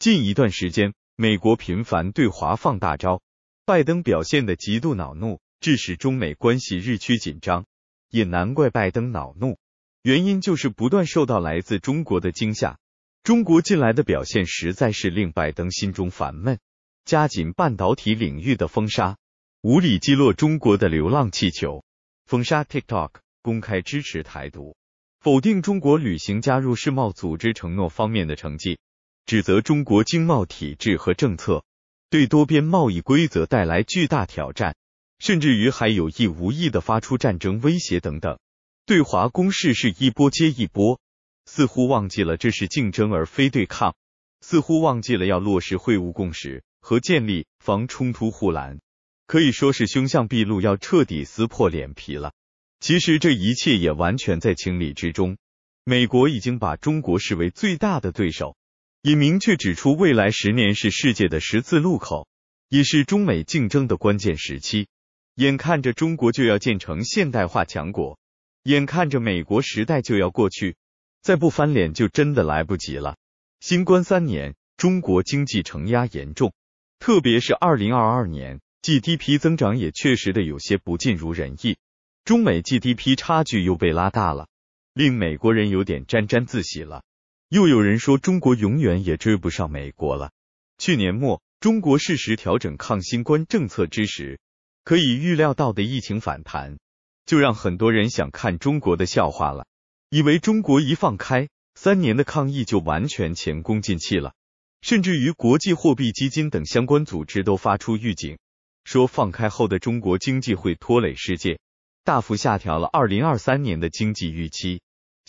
近一段时间，美国频繁对华放大招，拜登表现的极度恼怒，致使中美关系日趋紧张。也难怪拜登恼怒，原因就是不断受到来自中国的惊吓。中国近来的表现实在是令拜登心中烦闷。加紧半导体领域的封杀，无理击落中国的流浪气球，封杀 TikTok，公开支持台独，否定中国履行加入世贸组织承诺方面的成绩。指责中国经贸体制和政策对多边贸易规则带来巨大挑战，甚至于还有意无意的发出战争威胁等等，对华攻势是一波接一波，似乎忘记了这是竞争而非对抗，似乎忘记了要落实会晤共识和建立防冲突护栏，可以说是凶相毕露，要彻底撕破脸皮了。其实这一切也完全在情理之中，美国已经把中国视为最大的对手。也明确指出，未来十年是世界的十字路口，也是中美竞争的关键时期。眼看着中国就要建成现代化强国，眼看着美国时代就要过去，再不翻脸就真的来不及了。新冠三年，中国经济承压严重，特别是2022年 GDP 增长也确实的有些不尽如人意，中美 GDP 差距又被拉大了，令美国人有点沾沾自喜了。又有人说中国永远也追不上美国了。去年末，中国适时调整抗新冠政策之时，可以预料到的疫情反弹，就让很多人想看中国的笑话了，以为中国一放开，三年的抗疫就完全前功尽弃了。甚至于国际货币基金等相关组织都发出预警，说放开后的中国经济会拖累世界，大幅下调了二零二三年的经济预期。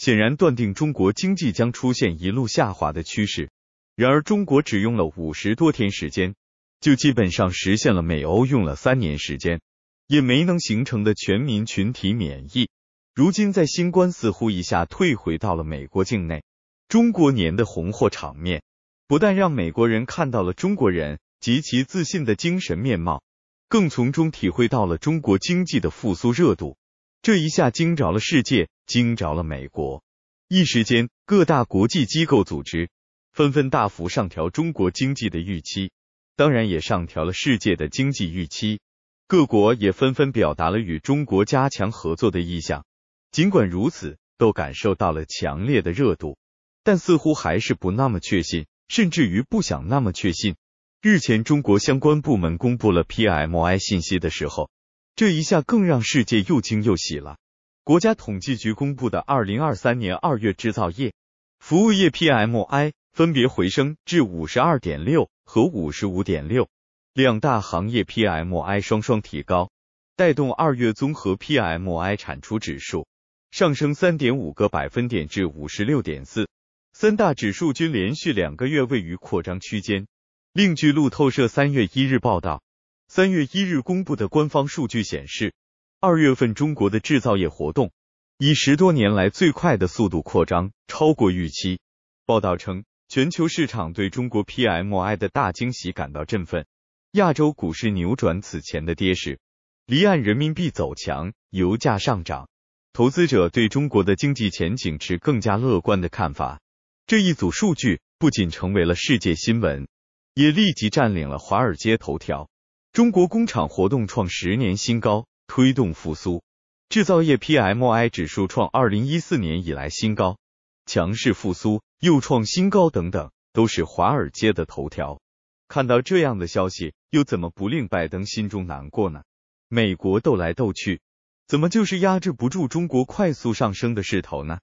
显然断定中国经济将出现一路下滑的趋势，然而中国只用了五十多天时间，就基本上实现了美欧用了三年时间也没能形成的全民群体免疫。如今在新冠似乎一下退回到了美国境内，中国年的红火场面，不但让美国人看到了中国人极其自信的精神面貌，更从中体会到了中国经济的复苏热度，这一下惊着了世界。惊着了美国，一时间各大国际机构组织纷纷大幅上调中国经济的预期，当然也上调了世界的经济预期。各国也纷纷表达了与中国加强合作的意向。尽管如此，都感受到了强烈的热度，但似乎还是不那么确信，甚至于不想那么确信。日前，中国相关部门公布了 PMI 信息的时候，这一下更让世界又惊又喜了。国家统计局公布的二零二三年二月制造业、服务业 PMI 分别回升至五十二点六和五十五点六，两大行业 PMI 双双提高，带动二月综合 PMI 产出指数上升三点五个百分点至五十六点四，三大指数均连续两个月位于扩张区间。另据路透社三月一日报道，三月一日公布的官方数据显示。二月份中国的制造业活动以十多年来最快的速度扩张，超过预期。报道称，全球市场对中国 PMI 的大惊喜感到振奋，亚洲股市扭转此前的跌势，离岸人民币走强，油价上涨，投资者对中国的经济前景持更加乐观的看法。这一组数据不仅成为了世界新闻，也立即占领了华尔街头条。中国工厂活动创十年新高。推动复苏，制造业 PMI 指数创二零一四年以来新高，强势复苏又创新高等等，都是华尔街的头条。看到这样的消息，又怎么不令拜登心中难过呢？美国斗来斗去，怎么就是压制不住中国快速上升的势头呢？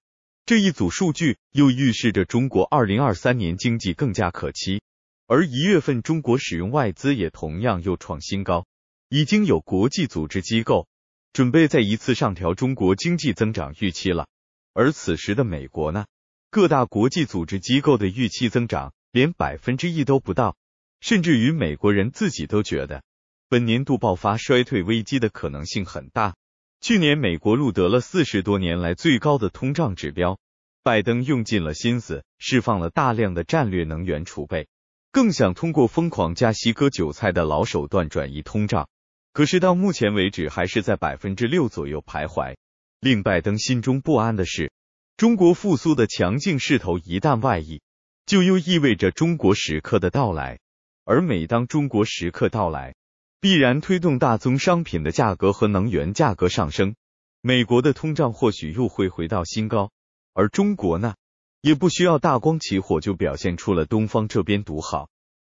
这一组数据又预示着中国二零二三年经济更加可期，而一月份中国使用外资也同样又创新高。已经有国际组织机构准备再一次上调中国经济增长预期了。而此时的美国呢？各大国际组织机构的预期增长连百分之一都不到，甚至于美国人自己都觉得本年度爆发衰退危机的可能性很大。去年美国录得了四十多年来最高的通胀指标，拜登用尽了心思，释放了大量的战略能源储备，更想通过疯狂加息割韭菜的老手段转移通胀。可是到目前为止，还是在百分之六左右徘徊。令拜登心中不安的是，中国复苏的强劲势头一旦外溢，就又意味着中国时刻的到来。而每当中国时刻到来，必然推动大宗商品的价格和能源价格上升，美国的通胀或许又会回到新高。而中国呢，也不需要大光起火就表现出了东方这边独好。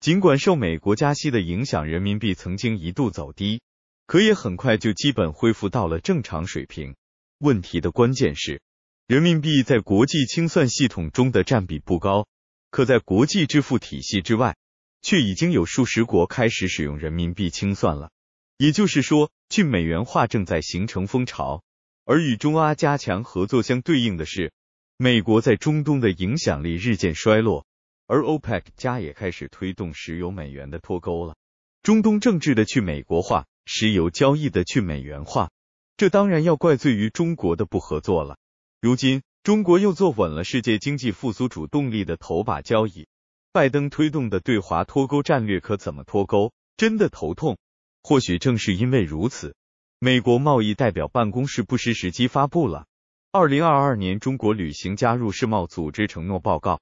尽管受美国加息的影响，人民币曾经一度走低，可也很快就基本恢复到了正常水平。问题的关键是，人民币在国际清算系统中的占比不高，可在国际支付体系之外，却已经有数十国开始使用人民币清算了。也就是说，去美元化正在形成风潮。而与中阿加强合作相对应的是，美国在中东的影响力日渐衰落。而 OPEC 家也开始推动石油美元的脱钩了。中东政治的去美国化，石油交易的去美元化，这当然要怪罪于中国的不合作了。如今中国又坐稳了世界经济复苏主动力的头把交椅，拜登推动的对华脱钩战略可怎么脱钩？真的头痛。或许正是因为如此，美国贸易代表办公室不失时机发布了《二零二二年中国旅行加入世贸组织承诺报告》。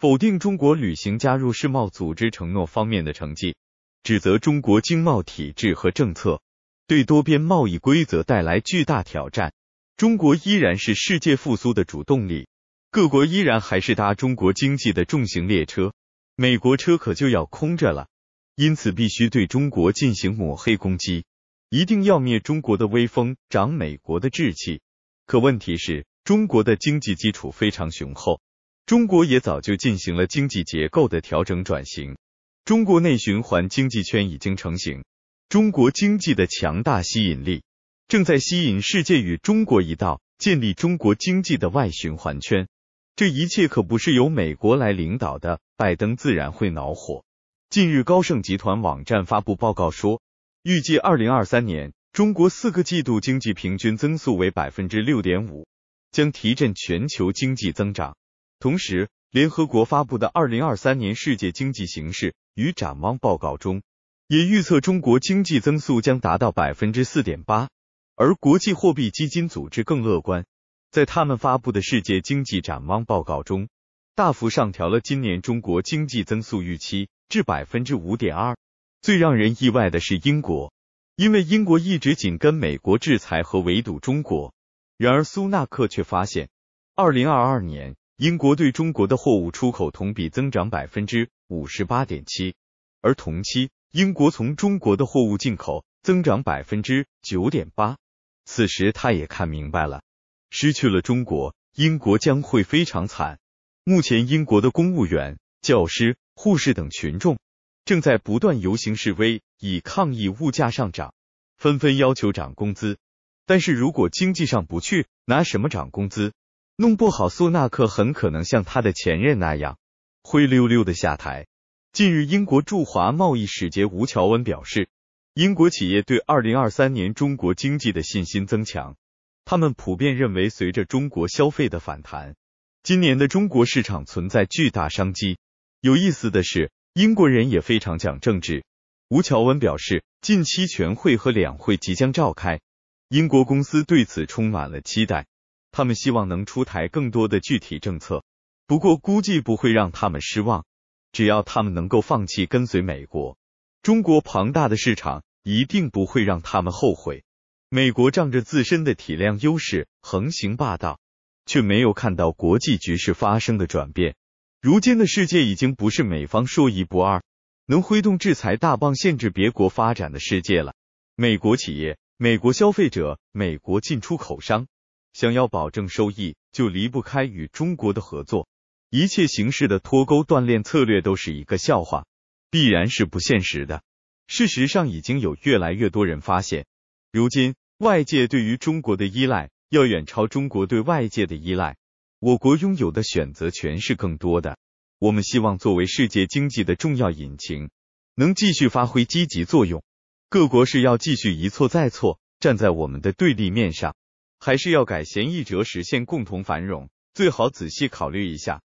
否定中国履行加入世贸组织承诺方面的成绩，指责中国经贸体制和政策对多边贸易规则带来巨大挑战。中国依然是世界复苏的主动力，各国依然还是搭中国经济的重型列车，美国车可就要空着了。因此，必须对中国进行抹黑攻击，一定要灭中国的威风，长美国的志气。可问题是，中国的经济基础非常雄厚。中国也早就进行了经济结构的调整转型，中国内循环经济圈已经成型，中国经济的强大吸引力正在吸引世界与中国一道建立中国经济的外循环圈。这一切可不是由美国来领导的，拜登自然会恼火。近日，高盛集团网站发布报告说，预计二零二三年中国四个季度经济平均增速为百分之六点五，将提振全球经济增长。同时，联合国发布的《二零二三年世界经济形势与展望报告》中，也预测中国经济增速将达到百分之四点八。而国际货币基金组织更乐观，在他们发布的《世界经济展望报告》中，大幅上调了今年中国经济增速预期至百分之五点二。最让人意外的是英国，因为英国一直紧跟美国制裁和围堵中国，然而苏纳克却发现，二零二二年。英国对中国的货物出口同比增长百分之五十八点七，而同期英国从中国的货物进口增长百分之九点八。此时他也看明白了，失去了中国，英国将会非常惨。目前，英国的公务员、教师、护士等群众正在不断游行示威，以抗议物价上涨，纷纷要求涨工资。但是如果经济上不去，拿什么涨工资？弄不好，苏纳克很可能像他的前任那样灰溜溜的下台。近日，英国驻华贸易使节吴乔恩表示，英国企业对二零二三年中国经济的信心增强。他们普遍认为，随着中国消费的反弹，今年的中国市场存在巨大商机。有意思的是，英国人也非常讲政治。吴乔恩表示，近期全会和两会即将召开，英国公司对此充满了期待。他们希望能出台更多的具体政策，不过估计不会让他们失望。只要他们能够放弃跟随美国，中国庞大的市场一定不会让他们后悔。美国仗着自身的体量优势横行霸道，却没有看到国际局势发生的转变。如今的世界已经不是美方说一不二、能挥动制裁大棒限制别国发展的世界了。美国企业、美国消费者、美国进出口商。想要保证收益，就离不开与中国的合作。一切形式的脱钩、锻炼策略都是一个笑话，必然是不现实的。事实上，已经有越来越多人发现，如今外界对于中国的依赖要远超中国对外界的依赖。我国拥有的选择权是更多的。我们希望作为世界经济的重要引擎，能继续发挥积极作用。各国是要继续一错再错，站在我们的对立面上。还是要改弦易辙，实现共同繁荣，最好仔细考虑一下。